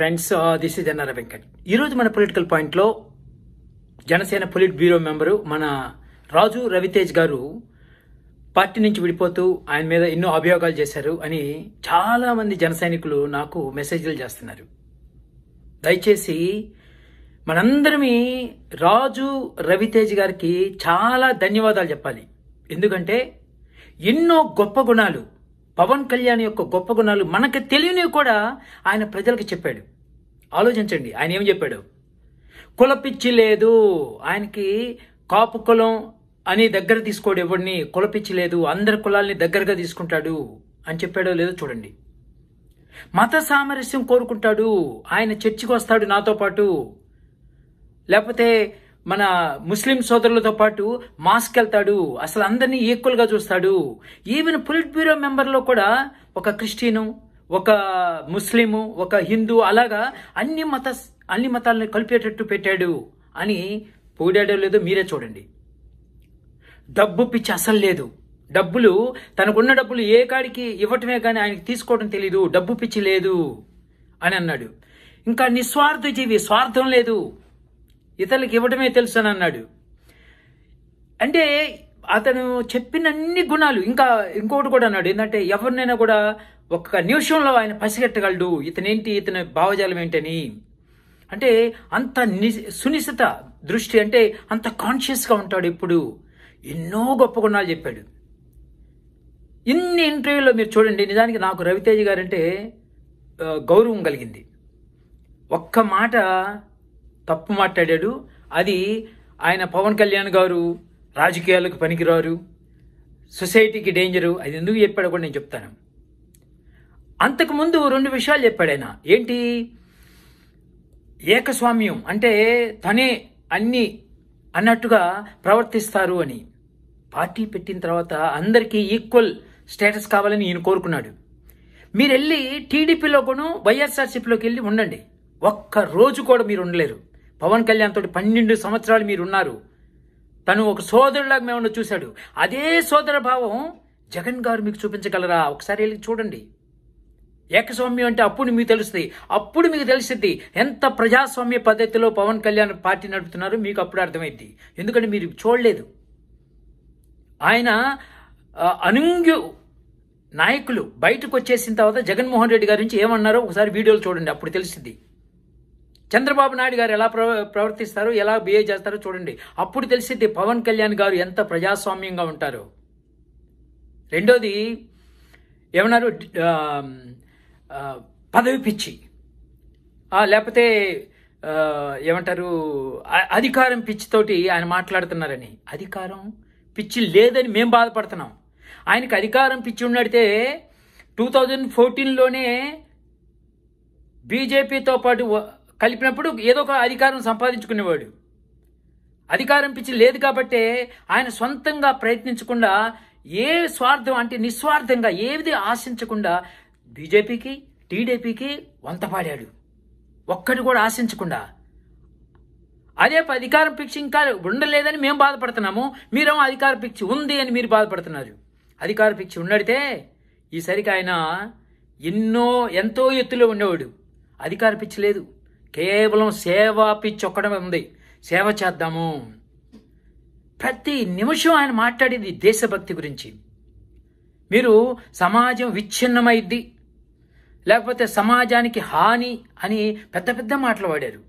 friends this is NR Venkat ఈరోజు మన political పాయింట్లో జనసేన పొలిట్ బ్యూరో మెంబరు మన రాజు రవితేజ్ గారు పార్టీ నుంచి విడిపోతూ ఆయన మీద ఎన్నో అభియోగాలు చేశారు అని చాలా మంది జన సైనికులు నాకు మెసేజ్లు చేస్తున్నారు దయచేసి మనందరమీ రాజు రవితేజ్ గారికి చాలా ధన్యవాదాలు చెప్పాలి ఎందుకంటే ఎన్నో గొప్ప గుణాలు పవన్ కళ్యాణ్ యొక్క గొప్ప గుణాలు మనకు తెలియనివి కూడా ఆయన ప్రజలకు చెప్పాడు ఆలోచించండి ఆయన ఏం చెప్పాడు కులపిచ్చి లేదు ఆయనకి కాపు కులం అని దగ్గర తీసుకోడు ఎవరిని కులపిచ్చి లేదు అందరి కులాల్ని దగ్గరగా తీసుకుంటాడు అని చెప్పాడో లేదో చూడండి మత సామరస్యం కోరుకుంటాడు ఆయన చర్చికి వస్తాడు నాతో పాటు లేకపోతే మన ముస్లిం సోదరులతో పాటు మాస్క్ వెళ్తాడు అసలు అందరినీ ఈక్వల్గా చూస్తాడు ఈవెన్ పొలిట్ బ్యూరో మెంబర్లో కూడా ఒక క్రిస్టియను ఒక ముస్లిము ఒక హిందూ అలాగా అన్ని మత అన్ని మతాలను కలిపేటట్టు పెట్టాడు అని పోడాడో లేదో మీరే చూడండి డబ్బు పిచ్చి అసలు లేదు డబ్బులు తనకున్న డబ్బులు ఏ కాడికి ఇవ్వటమే కానీ ఆయనకి తీసుకోవడం తెలీదు డబ్బు పిచ్చి లేదు అని అన్నాడు ఇంకా నిస్వార్థ జీవి స్వార్థం లేదు ఇతరులకు ఇవ్వటమే తెలుసు అని అన్నాడు అంటే అతను చెప్పిన అన్ని గుణాలు ఇంకా ఇంకోటి కూడా అన్నాడు ఏంటంటే ఎవరినైనా కూడా ఒక్క నిమిషంలో ఆయన పసిగట్టగలడు ఇతనేంటి ఇతని భావజాలం ఏంటని అంటే అంత సునిశ్చిత దృష్టి అంటే అంత కాన్షియస్గా ఉంటాడు ఇప్పుడు ఎన్నో గొప్ప గుణాలు చెప్పాడు ఇన్ని ఇంటర్వ్యూలో మీరు చూడండి నిజానికి నాకు రవితేజ గారంటే గౌరవం కలిగింది ఒక్క మాట తప్పు మాట్లాడాడు అది ఆయన పవన్ కళ్యాణ్ గారు రాజకీయాలకు పనికిరారు సొసైటీకి డేంజరు అది ఎందుకు చెప్పాడో కూడా నేను చెప్తాను అంతకుముందు రెండు విషయాలు చెప్పాడు ఆయన ఏంటి ఏకస్వామ్యం అంటే తనే అన్ని అన్నట్టుగా ప్రవర్తిస్తారు అని పార్టీ పెట్టిన తర్వాత అందరికీ ఈక్వల్ స్టేటస్ కావాలని ఈయన కోరుకున్నాడు మీరు వెళ్ళి టీడీపీలో కూడా వైఎస్ఆర్సీపీలోకి వెళ్ళి ఉండండి ఒక్క రోజు కూడా మీరు ఉండలేరు పవన్ కళ్యాణ్ తోటి పన్నెండు సంవత్సరాలు మీరు ఉన్నారు తను ఒక సోదరులాగా మేము చూశాడు అదే సోదర భావం జగన్ గారు మీకు చూపించగలరా ఒకసారి వెళ్ళి చూడండి ఏకస్వామ్యం అంటే అప్పుడు మీకు తెలుస్తుంది అప్పుడు మీకు తెలిసింది ఎంత ప్రజాస్వామ్య పద్ధతిలో పవన్ కళ్యాణ్ పార్టీ నడుపుతున్నారో మీకు అప్పుడు అర్థమైంది ఎందుకంటే మీరు చూడలేదు ఆయన అనుంగు నాయకులు బయటకు వచ్చేసిన తర్వాత జగన్మోహన్ రెడ్డి గారి నుంచి ఏమన్నారో ఒకసారి వీడియోలు చూడండి అప్పుడు తెలిసింది చంద్రబాబు నాయుడు గారు ఎలా ప్రవర్తిస్తారు ఎలా బిహేవ్ చేస్తారో చూడండి అప్పుడు తెలిసింది పవన్ కళ్యాణ్ గారు ఎంత ప్రజాస్వామ్యంగా ఉంటారు రెండోది ఏమన్నారు పదవి పిచ్చి లేకపోతే ఏమంటారు అధికారం పిచ్చితోటి ఆయన మాట్లాడుతున్నారని అధికారం పిచ్చి లేదని మేము బాధపడుతున్నాం ఆయనకి అధికారం పిచ్చి ఉన్నడితే టూ థౌజండ్ ఫోర్టీన్లోనే బీజేపీతో పాటు కలిపినప్పుడు ఏదో ఒక అధికారం సంపాదించుకునేవాడు అధికారం పిచ్చి లేదు కాబట్టే ఆయన సొంతంగా ప్రయత్నించకుండా ఏ స్వార్థం అంటే నిస్వార్థంగా ఏది ఆశించకుండా బీజేపీకి టీడీపీకి వంతపాడాడు ఒక్కడు కూడా ఆశించకుండా అదే అధికారం పిచ్చి ఇంకా ఉండలేదని మేము బాధపడుతున్నాము మీరేమో అధికార పిచ్చి ఉంది అని మీరు బాధపడుతున్నారు అధికార పిచ్చి ఉన్నడితే ఈసరికి ఆయన ఎన్నో ఎంతో ఎత్తులో ఉండేవాడు అధికార పిచ్చి లేదు కేవలం సేవా పిచ్చి ఒక్కడమే ఉంది సేవ చేద్దాము ప్రతి నిమిషం ఆయన మాట్లాడేది దేశభక్తి గురించి మీరు సమాజం విచ్ఛిన్నమైద్ది లేకపోతే సమాజానికి హాని అని పెద్ద పెద్ద మాటలు వాడారు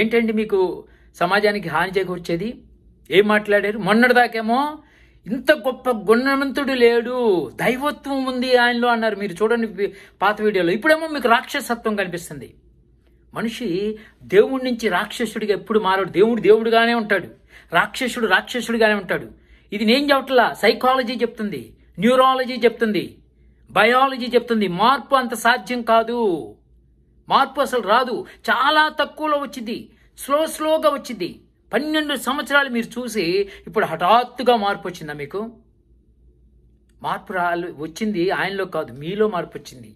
ఏంటండి మీకు సమాజానికి హాని చేకూర్చేది ఏం మాట్లాడారు మొన్నటిదాకేమో ఇంత గొప్ప గుణవంతుడు లేడు దైవత్వం ఉంది ఆయనలో అన్నారు మీరు చూడండి పాత వీడియోలో ఇప్పుడేమో మీకు రాక్షసత్వం కనిపిస్తుంది మనిషి దేవుడి నుంచి రాక్షసుడిగా ఎప్పుడు మారడు దేవుడు దేవుడుగానే ఉంటాడు రాక్షసుడు రాక్షసుడిగానే ఉంటాడు ఇది నేను చెప్పట్లా సైకాలజీ చెప్తుంది న్యూరాలజీ చెప్తుంది బయాలజీ చెప్తుంది మార్పు అంత సాధ్యం కాదు మార్పు అసలు రాదు చాలా తక్కువలో వచ్చింది స్లో స్లోగా వచ్చింది పన్నెండు సంవత్సరాలు మీరు చూసి ఇప్పుడు హఠాత్తుగా మార్పు వచ్చిందా మీకు మార్పు రా వచ్చింది ఆయనలో కాదు మీలో మార్పు వచ్చింది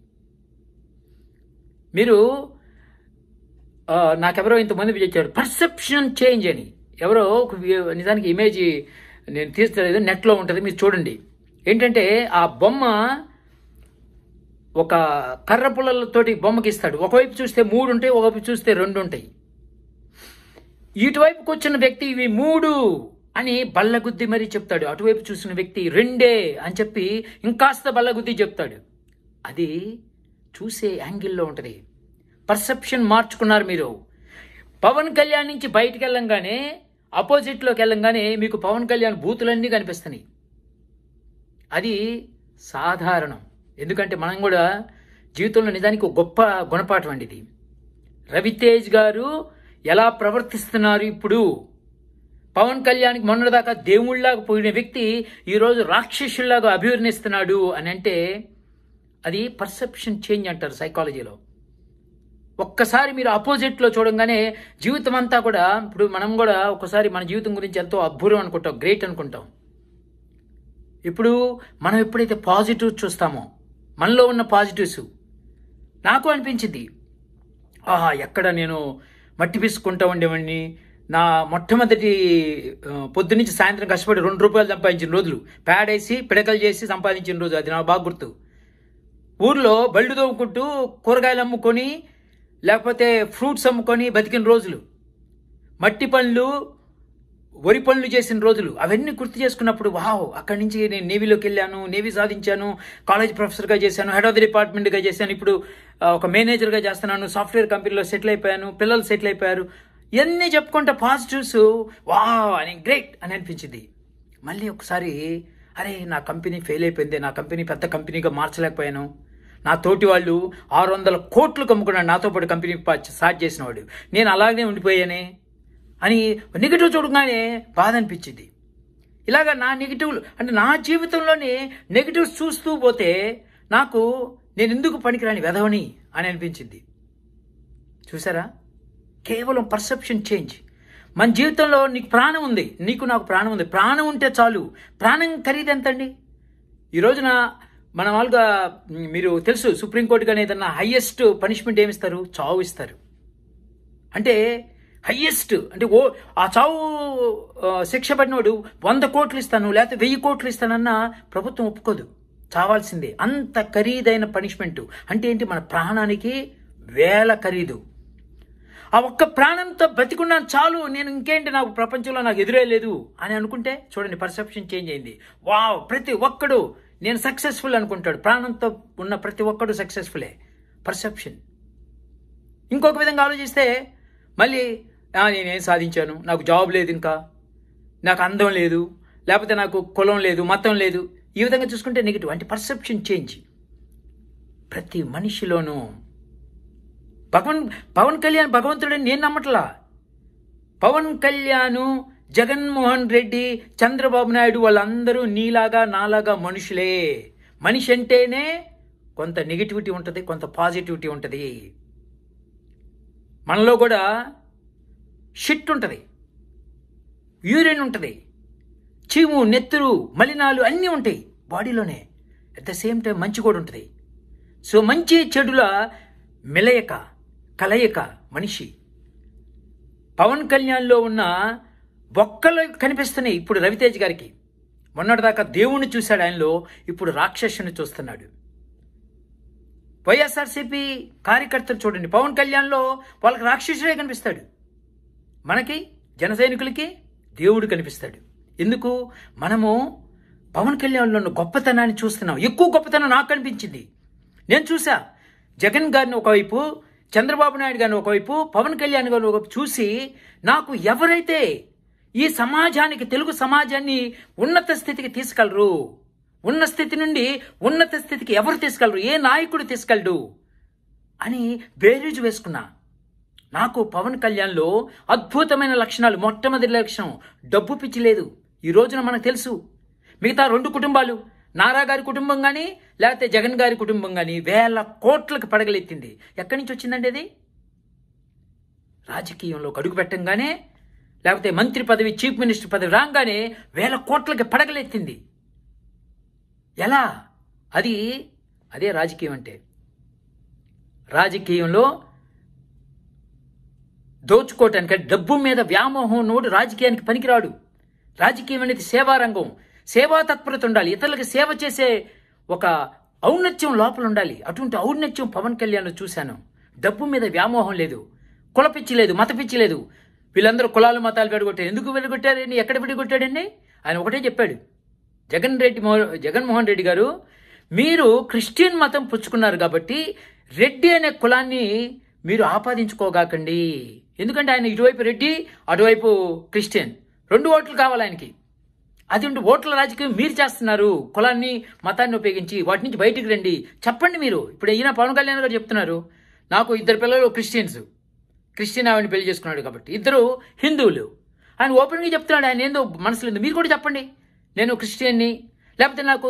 మీరు నాకెవరో ఇంతమంది విజయించారు పర్సెప్షన్ చేంజ్ అని ఎవరో నిజానికి ఇమేజ్ నేను తీస్తలేదు నెట్లో ఉంటుంది మీరు చూడండి ఏంటంటే ఆ బొమ్మ ఒక కర్ర పుల్లలతోటి బొమ్మకి ఇస్తాడు ఒకవైపు చూస్తే మూడు ఉంటాయి ఒకవైపు చూస్తే రెండు ఉంటాయి ఇటువైపుకి వచ్చిన వ్యక్తి ఇవి మూడు అని బల్లగుద్ది మరీ చెప్తాడు అటువైపు చూసిన వ్యక్తి రెండే అని చెప్పి ఇంకాస్త బల్లగుద్ది చెప్తాడు అది చూసే యాంగిల్లో ఉంటుంది పర్సెప్షన్ మార్చుకున్నారు మీరు పవన్ కళ్యాణ్ నుంచి బయటికి వెళ్ళంగానే అపోజిట్లోకి వెళ్ళంగానే మీకు పవన్ కళ్యాణ్ బూతులన్నీ కనిపిస్తున్నాయి అది సాధారణం ఎందుకంటే మనం కూడా జీవితంలో నిజానికి ఒక గొప్ప గుణపాఠం అండి ఇది రవితేజ్ గారు ఎలా ప్రవర్తిస్తున్నారు ఇప్పుడు పవన్ కళ్యాణ్కి మొన్నటిదాకా దేవుళ్లాగా పోయిన వ్యక్తి ఈరోజు రాక్షసుల్లాగా అభివర్ణిస్తున్నాడు అని అంటే అది పర్సెప్షన్ చేంజ్ అంటారు సైకాలజీలో ఒక్కసారి మీరు ఆపోజిట్లో చూడంగానే జీవితం అంతా కూడా ఇప్పుడు మనం కూడా ఒకసారి మన జీవితం గురించి ఎంతో అద్భుతం అనుకుంటాం గ్రేట్ అనుకుంటాం ఇప్పుడు మనం ఎప్పుడైతే పాజిటివ్ చూస్తామో మనలో ఉన్న పాజిటివ్స్ నాకు అనిపించింది ఆహా ఎక్కడ నేను మట్టి పీసుకుంటా ఉండేవాడిని నా మొట్టమొదటి పొద్దు నుంచి సాయంత్రం కష్టపడి రెండు రూపాయలు సంపాదించిన రోజులు పేడేసి పిడకలు చేసి సంపాదించిన రోజు అది నా బాగా గుర్తు ఊర్లో బళ్ళు తోముకుంటూ కూరగాయలు అమ్ముకొని లేకపోతే ఫ్రూట్స్ అమ్ముకొని బతికిన రోజులు మట్టి పనులు వరి పనులు చేసిన రోజులు అవన్నీ గుర్తు చేసుకున్నప్పుడు వావ్ అక్కడి నుంచి నేను నేవీలోకి వెళ్ళాను నేవీ సాధించాను కాలేజ్ ప్రొఫెసర్గా చేశాను హెడ్ ఆఫ్ ది డిపార్ట్మెంట్గా చేశాను ఇప్పుడు ఒక మేనేజర్గా చేస్తున్నాను సాఫ్ట్వేర్ కంపెనీలో సెటిల్ అయిపోయాను పిల్లలు సెటిల్ అయిపోయారు ఇవన్నీ చెప్పుకుంటే పాజిటివ్స్ వా అని గ్రేట్ అని అనిపించింది మళ్ళీ ఒకసారి అరే నా కంపెనీ ఫెయిల్ అయిపోయింది నా కంపెనీ పెద్ద కంపెనీగా మార్చలేకపోయాను నా తోటి వాళ్ళు ఆరు వందల కోట్లు కమ్ముకున్నాడు నాతో పాటు కంపెనీ స్టార్ట్ చేసిన వాడు నేను అలాగే ఉండిపోయానే అని నెగిటివ్ చూడగానే బాధ అనిపించింది ఇలాగ నా నెగిటివ్లు అంటే నా జీవితంలోనే నెగిటివ్స్ చూస్తూ పోతే నాకు నేను ఎందుకు పనికిరాని వెధవని అని అనిపించింది చూసారా కేవలం పర్సెప్షన్ చేంజ్ మన జీవితంలో నీకు ప్రాణం ఉంది నీకు నాకు ప్రాణం ఉంది ప్రాణం ఉంటే చాలు ప్రాణం ఖరీదు ఎంతండి ఈ రోజున మన వాళ్ళుగా మీరు తెలుసు సుప్రీంకోర్టు కానీ ఏదన్నా హయ్యెస్ట్ పనిష్మెంట్ ఏమిస్తారు చావు ఇస్తారు అంటే హయ్యెస్ట్ అంటే ఓ ఆ చావు శిక్ష పడినోడు వంద కోట్లు ఇస్తాను లేకపోతే వెయ్యి కోట్లు ఇస్తానన్న ప్రభుత్వం ఒప్పుకోదు చావాల్సిందే అంత ఖరీదైన పనిష్మెంట్ అంటే ఏంటి మన ప్రాణానికి వేల ఖరీదు ఆ ఒక్క ప్రాణంతో బతికున్నాను చాలు నేను ఇంకేంటి నాకు ప్రపంచంలో నాకు ఎదురే లేదు అని అనుకుంటే చూడండి పర్సెప్షన్ చేంజ్ అయింది వావ్ ప్రతి ఒక్కడు నేను సక్సెస్ఫుల్ అనుకుంటాడు ప్రాణంతో ఉన్న ప్రతి ఒక్కడు సక్సెస్ఫులే పర్సెప్షన్ ఇంకొక విధంగా ఆలోచిస్తే మళ్ళీ నేనేం సాధించాను నాకు జాబ్ లేదు ఇంకా నాకు అందం లేదు లేకపోతే నాకు కులం లేదు మతం లేదు ఈ విధంగా చూసుకుంటే నెగిటివ్ అంటే పర్సెప్షన్ చేంజ్ ప్రతి మనిషిలోనూ భగవన్ పవన్ కళ్యాణ్ భగవంతుడని నేను నమ్మట్లా పవన్ కళ్యాణ్ జగన్మోహన్ రెడ్డి చంద్రబాబు నాయుడు వాళ్ళందరూ నీలాగా నాలాగా మనుషులే మనిషి అంటేనే కొంత నెగిటివిటీ ఉంటుంది కొంత పాజిటివిటీ ఉంటుంది మనలో కూడా షిట్ ఉంటుంది యూరిన్ ఉంటుంది చీము నెత్తురు మలినాలు అన్నీ ఉంటాయి బాడీలోనే అట్ ద సేమ్ టైం మంచి కూడా ఉంటుంది సో మంచి చెడుల మిలయక కలయిక మనిషి పవన్ కళ్యాణ్లో ఉన్న బొక్కలు కనిపిస్తున్నాయి ఇప్పుడు రవితేజ్ గారికి మొన్నటిదాకా దేవుణ్ణి చూశాడు ఆయనలో ఇప్పుడు రాక్షసుని చూస్తున్నాడు వైఎస్ఆర్సీపీ కార్యకర్తలు చూడండి పవన్ కళ్యాణ్లో వాళ్ళకి రాక్షసుడే కనిపిస్తాడు మనకి జన సైనికులకి దేవుడు కనిపిస్తాడు ఎందుకు మనము పవన్ కళ్యాణ్లో ఉన్న గొప్పతనాన్ని చూస్తున్నాం ఎక్కువ గొప్పతనం నాకు కనిపించింది నేను చూసా జగన్ గారిని ఒకవైపు చంద్రబాబు నాయుడు గారిని ఒకవైపు పవన్ కళ్యాణ్ గారిని ఒకవైపు చూసి నాకు ఎవరైతే ఈ సమాజానికి తెలుగు సమాజాన్ని ఉన్నత స్థితికి తీసుకెళ్లరు ఉన్న స్థితి నుండి ఉన్నత స్థితికి ఎవరు తీసుకెళ్లరు ఏ నాయకుడు తీసుకెళ్ళడు అని బేరీజు వేసుకున్నా నాకు పవన్ కళ్యాణ్లో అద్భుతమైన లక్షణాలు మొట్టమొదటి లక్షణం డబ్బు పిచ్చి లేదు ఈ రోజున మనకు తెలుసు మిగతా రెండు కుటుంబాలు నారా గారి కుటుంబం కానీ లేకపోతే జగన్ గారి కుటుంబం కానీ వేల కోట్లకు పడగలెత్తింది ఎక్కడి నుంచి వచ్చిందండి అది రాజకీయంలో కడుగు పెట్టంగానే లేకపోతే మంత్రి పదవి చీఫ్ మినిస్టర్ పదవి రాగానే వేల కోట్లకి పడగలెత్తింది ఎలా అది అదే రాజకీయం అంటే రాజకీయంలో దోచుకోవటానికి డబ్బు మీద వ్యామోహం నోడు రాజకీయానికి పనికిరాడు రాజకీయం అనేది సేవారంగం సేవా తత్పరత ఉండాలి ఇతరులకు సేవ చేసే ఒక ఔన్నత్యం లోపల ఉండాలి అటువంటి ఔన్నత్యం పవన్ కళ్యాణ్ చూశాను డబ్బు మీద వ్యామోహం లేదు కులపిచ్చి లేదు మతపిచ్చి లేదు వీళ్ళందరూ కులాలు మతాలు పెడగొట్టారు ఎందుకు పెడగొట్టారండి ఎక్కడ పెడగొట్టాడండి ఆయన ఒకటే చెప్పాడు జగన్ రెడ్డి జగన్మోహన్ రెడ్డి గారు మీరు క్రిస్టియన్ మతం పుచ్చుకున్నారు కాబట్టి రెడ్డి అనే కులాన్ని మీరు ఆపాదించుకోగాకండి ఎందుకంటే ఆయన ఇటువైపు రెడ్డి అటువైపు క్రిస్టియన్ రెండు ఓట్లు కావాలి ఆయనకి ఉంటే ఓట్ల రాజకీయం మీరు చేస్తున్నారు కులాన్ని మతాన్ని ఉపయోగించి వాటి నుంచి బయటికి రండి చెప్పండి మీరు ఇప్పుడు ఈయన పవన్ కళ్యాణ్ గారు చెప్తున్నారు నాకు ఇద్దరు పిల్లలు క్రిస్టియన్స్ క్రిస్టినావిని పెళ్లి చేసుకున్నాడు కాబట్టి ఇద్దరు హిందువులు ఆయన ఓపెన్గా చెప్తున్నాడు ఆయన ఏందో మనసులో మీరు కూడా చెప్పండి నేను క్రిస్టియన్ని లేకపోతే నాకు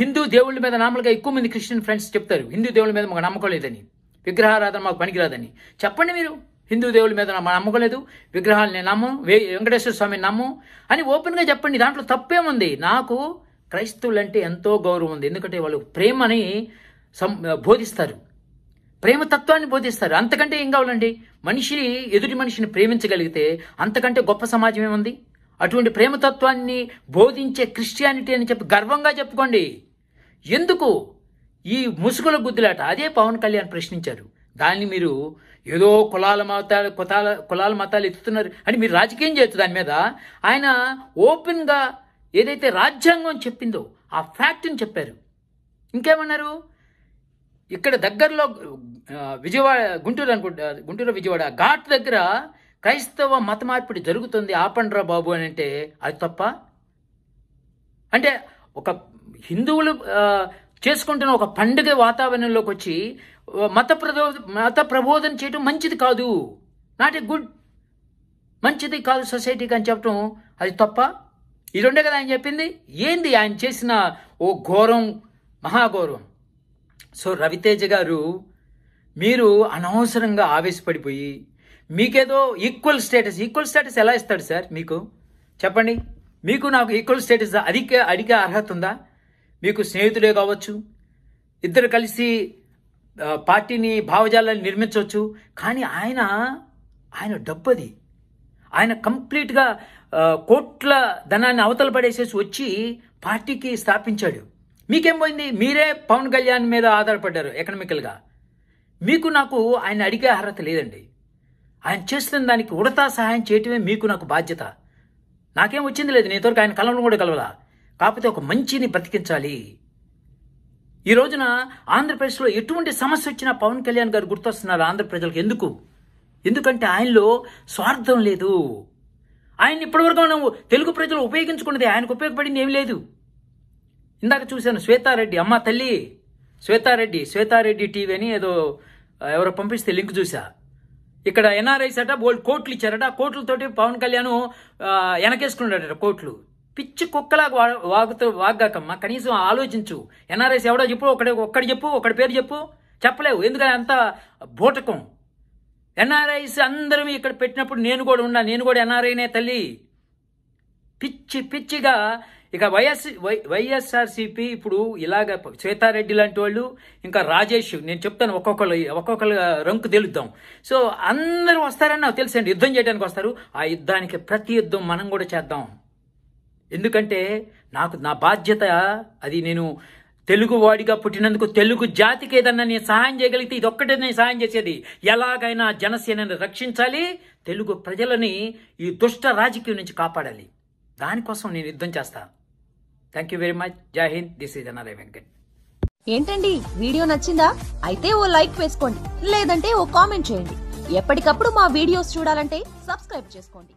హిందూ దేవుళ్ళ మీద నామలుగా ఎక్కువ మంది క్రిస్టియన్ ఫ్రెండ్స్ చెప్తారు హిందూ దేవుళ్ళ మీద మాకు నమ్మకం లేదని విగ్రహారాధన మాకు పనికిరాదని చెప్పండి మీరు హిందూ దేవుళ్ళ మీద మా నమ్మకం లేదు విగ్రహాలు నేను నమ్ము వెంకటేశ్వర స్వామిని నమ్ము అని ఓపెన్గా చెప్పండి దాంట్లో తప్పేముంది నాకు క్రైస్తవులంటే ఎంతో గౌరవం ఉంది ఎందుకంటే వాళ్ళు ప్రేమని సం బోధిస్తారు ప్రేమ తత్వాన్ని బోధిస్తారు అంతకంటే ఏం కావాలండి మనిషిని ఎదుటి మనిషిని ప్రేమించగలిగితే అంతకంటే గొప్ప సమాజం ఏముంది అటువంటి ప్రేమతత్వాన్ని బోధించే క్రిస్టియానిటీ అని చెప్పి గర్వంగా చెప్పుకోండి ఎందుకు ఈ ముసుగుల గుద్దులాట అదే పవన్ కళ్యాణ్ ప్రశ్నించారు దాన్ని మీరు ఏదో కులాల మతాలు కుతాల కులాల మతాలు ఎత్తుతున్నారు అని మీరు రాజకీయం చేయొచ్చు దాని మీద ఆయన ఓపెన్గా ఏదైతే రాజ్యాంగం చెప్పిందో ఆ ఫ్యాక్ట్ని చెప్పారు ఇంకేమన్నారు ఇక్కడ దగ్గరలో విజయవాడ గుంటూరు అనుకుంటా గుంటూరు విజయవాడ ఘాట్ దగ్గర క్రైస్తవ మత మార్పిడి జరుగుతుంది ఆపండ్రా బాబు అని అంటే అది తప్ప అంటే ఒక హిందువులు చేసుకుంటున్న ఒక పండుగ వాతావరణంలోకి వచ్చి మత ప్రబో మత ప్రబోధన చేయడం మంచిది కాదు నాట్ ఏ గుడ్ మంచిది కాదు సొసైటీకి అని చెప్పడం అది తప్ప ఈ రెండే కదా ఆయన చెప్పింది ఏంది ఆయన చేసిన ఓ ఘోరం మహాఘోరం సో రవితేజ గారు మీరు అనవసరంగా ఆవేశపడిపోయి మీకేదో ఈక్వల్ స్టేటస్ ఈక్వల్ స్టేటస్ ఎలా ఇస్తాడు సార్ మీకు చెప్పండి మీకు నాకు ఈక్వల్ స్టేటస్ అధిక అడిగే అర్హత ఉందా మీకు స్నేహితుడే కావచ్చు ఇద్దరు కలిసి పార్టీని భావజాలాన్ని నిర్మించవచ్చు కానీ ఆయన ఆయన డబ్బది ఆయన కంప్లీట్గా కోట్ల ధనాన్ని అవతల పడేసేసి వచ్చి పార్టీకి స్థాపించాడు మీకేం పోయింది మీరే పవన్ కళ్యాణ్ మీద ఆధారపడ్డారు ఎకనామికల్గా మీకు నాకు ఆయన అడిగే అర్హత లేదండి ఆయన చేస్తున్న దానికి ఉడతా సహాయం చేయటమే మీకు నాకు బాధ్యత నాకేం వచ్చింది లేదు నేను ఆయన కలవను కూడా కలవదా కాకపోతే ఒక మంచిని బ్రతికించాలి ఈ రోజున ఆంధ్రప్రదేశ్లో ఎటువంటి సమస్య వచ్చినా పవన్ కళ్యాణ్ గారు గుర్తొస్తున్నారు ఆంధ్రప్రజలకు ఎందుకు ఎందుకంటే ఆయనలో స్వార్థం లేదు ఆయన ఇప్పటివరకు మనం తెలుగు ప్రజలు ఉపయోగించుకున్నది ఆయనకు ఉపయోగపడింది ఏమి లేదు ఇందాక చూశాను శ్వేతారెడ్డి అమ్మ తల్లి శ్వేతారెడ్డి శ్వేతారెడ్డి టీవీ అని ఏదో ఎవరో పంపిస్తే లింక్ చూసా ఇక్కడ ఎన్ఆర్ఐస్ అట బోల్డ్ కోట్లు ఇచ్చారట కోట్లతోటి పవన్ కళ్యాణ్ వెనకేసుకున్నాడట కోట్లు పిచ్చి కుక్కలాగా వాగుతూ వాగ్గాకమ్మ కనీసం ఆలోచించు ఎన్ఆర్ఐస్ ఎవడో చెప్పు ఒకటి ఒక్కడి చెప్పు ఒకడి పేరు చెప్పు చెప్పలేవు ఎందుకంటే అంత బోటకం ఎన్ఆర్ఐస్ అందరం ఇక్కడ పెట్టినప్పుడు నేను కూడా ఉన్నా నేను కూడా ఎన్ఆర్ఐనే తల్లి పిచ్చి పిచ్చిగా ఇక వైఎస్ వై వైఎస్ఆర్సీపీ ఇప్పుడు ఇలాగ శ్వేతారెడ్డి లాంటి వాళ్ళు ఇంకా రాజేష్ నేను చెప్తాను ఒక్కొక్కరు ఒక్కొక్కరు రంకు తెలుద్దాం సో అందరూ వస్తారని నాకు తెలుసండి యుద్ధం చేయడానికి వస్తారు ఆ యుద్ధానికి ప్రతి యుద్ధం మనం కూడా చేద్దాం ఎందుకంటే నాకు నా బాధ్యత అది నేను తెలుగు వాడిగా పుట్టినందుకు తెలుగు జాతికి ఏదన్నా నేను సహాయం చేయగలిగితే ఇది ఒక్కటే నేను సహాయం చేసేది ఎలాగైనా జనసేనని రక్షించాలి తెలుగు ప్రజలని ఈ దుష్ట రాజకీయం నుంచి కాపాడాలి దానికోసం నేను యుద్ధం చేస్తాను థ్యాంక్ యూ వెరీ మచ్ జై హింద్ దిస్ ఈజ్ అనరే వెంకట్ ఏంటండి వీడియో నచ్చిందా అయితే ఓ లైక్ వేసుకోండి లేదంటే ఓ కామెంట్ చేయండి ఎప్పటికప్పుడు మా వీడియోస్ చూడాలంటే సబ్స్క్రైబ్ చేసుకోండి